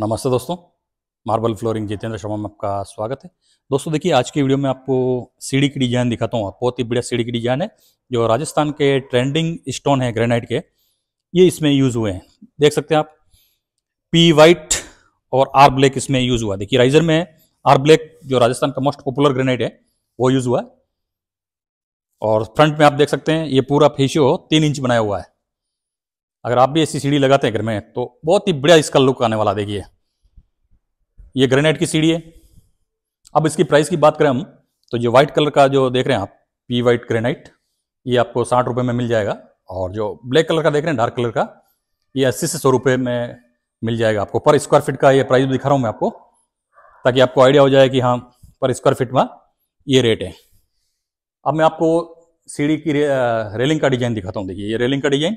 नमस्ते दोस्तों marble flooring Jitendra Sharma में आपका स्वागत है दोस्तों देखिए आज की वीडियो में आपको सीढ़ी की डिजाइन दिखाता हूँ बहुत ही बढ़िया सीढ़ी की डिजाइन है जो राजस्थान के ट्रेंडिंग स्टोन है ग्रेनाइट के ये इसमें यूज हुए हैं देख सकते हैं आप पी वाइट और आर ब्लैक इसमें यूज हुआ देखिए राइजर में आर ब्लैक जो राजस्थान का मोस्ट पॉपुलर ग्रेनाइट है वो यूज हुआ है और फ्रंट में आप देख सकते हैं ये पूरा फेशियो तीन इंच बनाया हुआ है अगर आप भी ऐसी सीढ़ी लगाते हैं घर में तो बहुत ही बढ़िया इसका लुक आने वाला देखिए ये ग्रेनाइट की सीढ़ी है अब इसकी प्राइस की बात करें हम तो जो वाइट कलर का जो देख रहे हैं आप पी वाइट ग्रेनाइट ये आपको साठ रुपये में मिल जाएगा और जो ब्लैक कलर का देख रहे हैं डार्क कलर का ये अस्सी से सौ रुपये में मिल जाएगा आपको पर स्क्वायर फिट का ये प्राइस दिखा रहा हूँ मैं आपको ताकि आपको आइडिया हो जाए कि हाँ पर स्क्वायर फिट में ये रेट है अब मैं आपको सीढ़ी की रे, रेलिंग का डिजाइन दिखाता हूँ देखिए ये रेलिंग का डिजाइन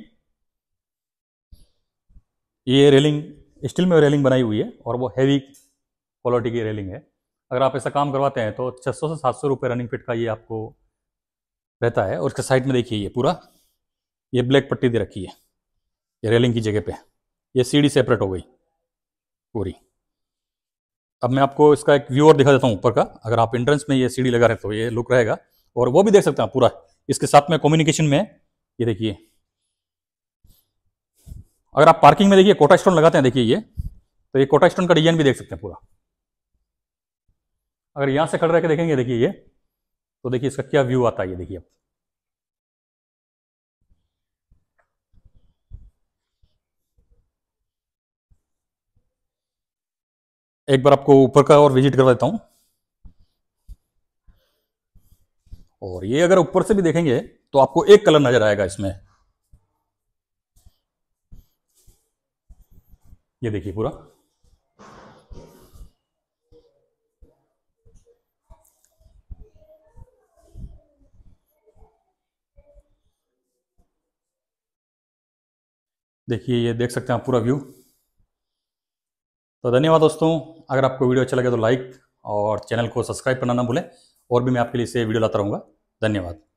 ये रेलिंग स्टील में रेलिंग बनाई हुई है और वो हैवी क्वालिटी की रेलिंग है अगर आप ऐसा काम करवाते हैं तो छः सौ से सात सौ रुपये रनिंग फिट का ये आपको रहता है और इसके साइड में देखिए ये पूरा ये ब्लैक पट्टी दे रखी है ये रेलिंग की जगह पे ये सीढ़ी सेपरेट हो गई पूरी अब मैं आपको इसका एक व्यू और दिखा देता हूँ ऊपर का अगर आप एंट्रेंस में ये सीढ़ी लगा रहे तो ये लुक रहेगा और वो भी देख सकते हैं पूरा इसके साथ में कम्युनिकेशन में ये देखिए अगर आप पार्किंग में देखिए कोटा स्टोन लगाते हैं देखिए ये तो ये कोटा स्टोन का डिजाइन भी देख सकते हैं पूरा अगर यहां से खड़े रहकर देखेंगे देखिए ये तो देखिए इसका क्या व्यू आता है ये देखिए आप एक बार आपको ऊपर का और विजिट करवा देता हूं और ये अगर ऊपर से भी देखेंगे तो आपको एक कलर नजर आएगा इसमें ये देखिए पूरा देखिए ये देख सकते हैं आप पूरा व्यू तो धन्यवाद दोस्तों अगर आपको वीडियो अच्छा लगे तो लाइक और चैनल को सब्सक्राइब करना ना भूलें और भी मैं आपके लिए इसे वीडियो लाता रहूँगा धन्यवाद